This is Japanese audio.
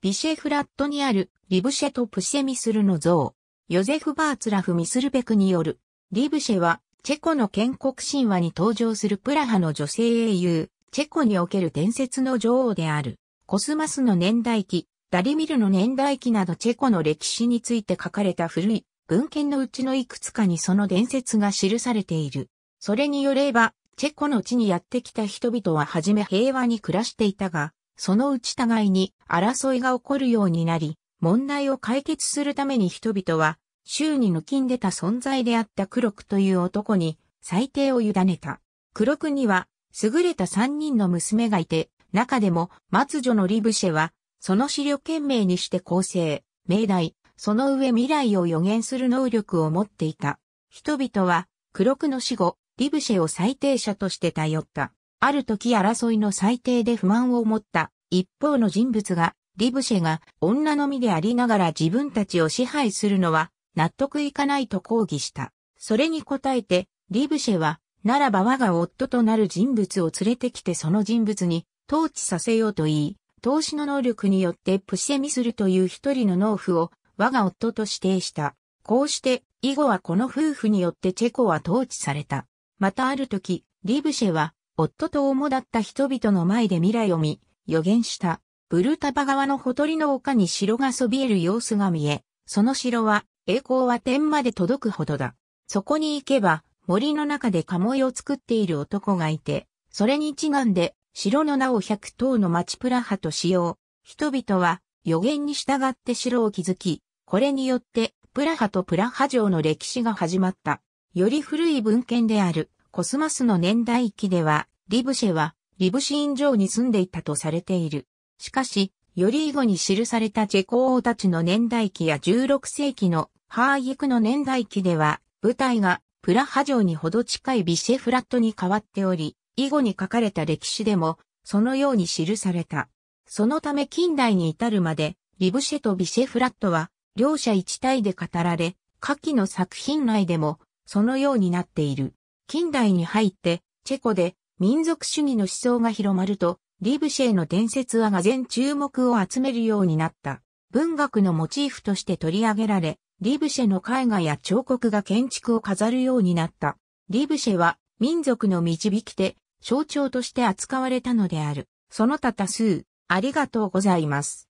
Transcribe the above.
ビシェフラットにあるリブシェとプシェミスルの像、ヨゼフ・バーツラフ・ミスルベクによる、リブシェは、チェコの建国神話に登場するプラハの女性英雄、チェコにおける伝説の女王である、コスマスの年代記、ダリミルの年代記などチェコの歴史について書かれた古い文献のうちのいくつかにその伝説が記されている。それによれば、チェコの地にやってきた人々ははじめ平和に暮らしていたが、そのうち互いに争いが起こるようになり、問題を解決するために人々は、周に抜きんでた存在であった黒くという男に裁定を委ねた。黒くには、優れた三人の娘がいて、中でも、末女のリブシェは、その資料懸命にして構成、命題、その上未来を予言する能力を持っていた。人々は、黒くの死後、リブシェを最低者として頼った。ある時争いの最低で不満を持った一方の人物が、リブシェが女のみでありながら自分たちを支配するのは納得いかないと抗議した。それに応えて、リブシェは、ならば我が夫となる人物を連れてきてその人物に統治させようと言い、投資の能力によってプシェミするという一人の農夫を我が夫と指定した。こうして、以後はこの夫婦によってチェコは統治された。またある時、リブシェは夫と主だった人々の前で未来を見、予言した。ブルタバ川のほとりの丘に城がそびえる様子が見え、その城は、栄光は天まで届くほどだ。そこに行けば、森の中でカモイを作っている男がいて、それにち眼んで、城の名を百頭の町プラハとしよう。人々は、予言に従って城を築き、これによって、プラハとプラハ城の歴史が始まった。より古い文献である。コスマスの年代記では、リブシェは、リブシーン城に住んでいたとされている。しかし、より以後に記されたチェコ王たちの年代記や16世紀のハーイクの年代記では、舞台がプラハ城にほど近いビシェフラットに変わっており、以後に書かれた歴史でも、そのように記された。そのため近代に至るまで、リブシェとビシェフラットは、両者一体で語られ、下記の作品内でも、そのようになっている。近代に入って、チェコで民族主義の思想が広まると、リブシェの伝説はが全注目を集めるようになった。文学のモチーフとして取り上げられ、リブシェの絵画や彫刻が建築を飾るようになった。リブシェは民族の導き手、象徴として扱われたのである。その他多数、ありがとうございます。